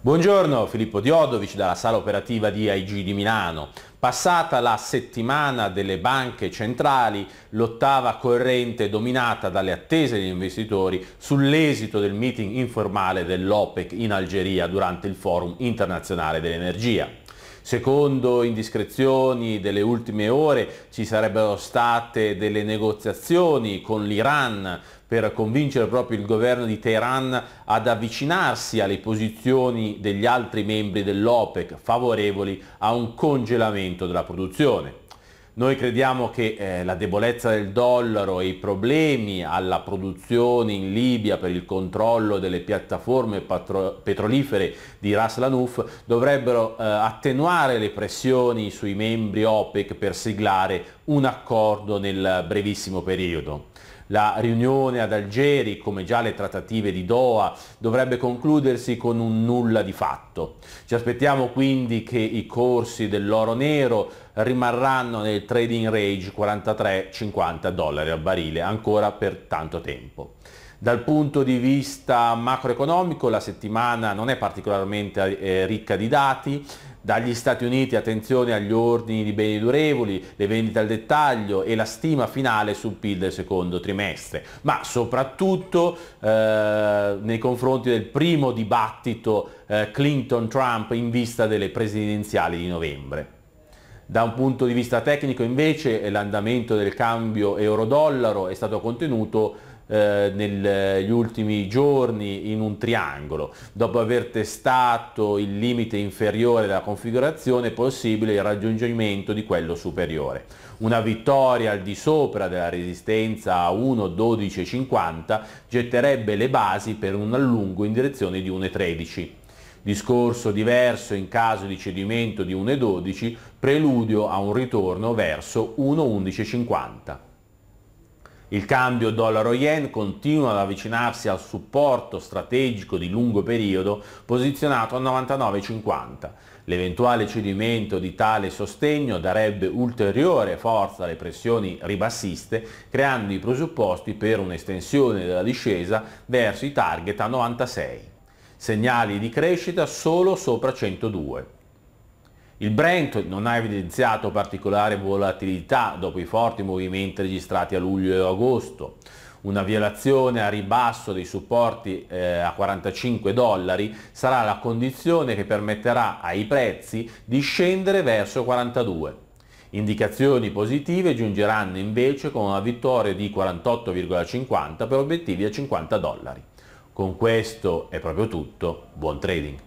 Buongiorno Filippo Diodovic dalla sala operativa di AIG di Milano. Passata la settimana delle banche centrali, l'ottava corrente dominata dalle attese degli investitori sull'esito del meeting informale dell'OPEC in Algeria durante il Forum internazionale dell'energia. Secondo indiscrezioni delle ultime ore ci sarebbero state delle negoziazioni con l'Iran per convincere proprio il governo di Teheran ad avvicinarsi alle posizioni degli altri membri dell'OPEC favorevoli a un congelamento della produzione. Noi crediamo che eh, la debolezza del dollaro e i problemi alla produzione in Libia per il controllo delle piattaforme petrolifere di Ras Lanouf dovrebbero eh, attenuare le pressioni sui membri OPEC per siglare un accordo nel brevissimo periodo. La riunione ad Algeri, come già le trattative di Doha, dovrebbe concludersi con un nulla di fatto. Ci aspettiamo quindi che i corsi dell'oro nero rimarranno nel trading range 43-50 dollari al barile ancora per tanto tempo. Dal punto di vista macroeconomico la settimana non è particolarmente eh, ricca di dati, dagli Stati Uniti attenzione agli ordini di beni durevoli, le vendite al dettaglio e la stima finale sul PIL del secondo trimestre, ma soprattutto eh, nei confronti del primo dibattito eh, Clinton-Trump in vista delle presidenziali di novembre. Da un punto di vista tecnico invece l'andamento del cambio euro-dollaro è stato contenuto eh, negli ultimi giorni in un triangolo. Dopo aver testato il limite inferiore della configurazione è possibile il raggiungimento di quello superiore. Una vittoria al di sopra della resistenza a 1,1250 getterebbe le basi per un allungo in direzione di 1,13 discorso diverso in caso di cedimento di 1,12, preludio a un ritorno verso 1,1150. Il cambio dollaro-yen continua ad avvicinarsi al supporto strategico di lungo periodo posizionato a 99,50. L'eventuale cedimento di tale sostegno darebbe ulteriore forza alle pressioni ribassiste, creando i presupposti per un'estensione della discesa verso i target a 96. Segnali di crescita solo sopra 102. Il Brent non ha evidenziato particolare volatilità dopo i forti movimenti registrati a luglio e agosto. Una violazione a ribasso dei supporti eh, a 45 dollari sarà la condizione che permetterà ai prezzi di scendere verso 42. Indicazioni positive giungeranno invece con una vittoria di 48,50 per obiettivi a 50 dollari. Con questo è proprio tutto, buon trading!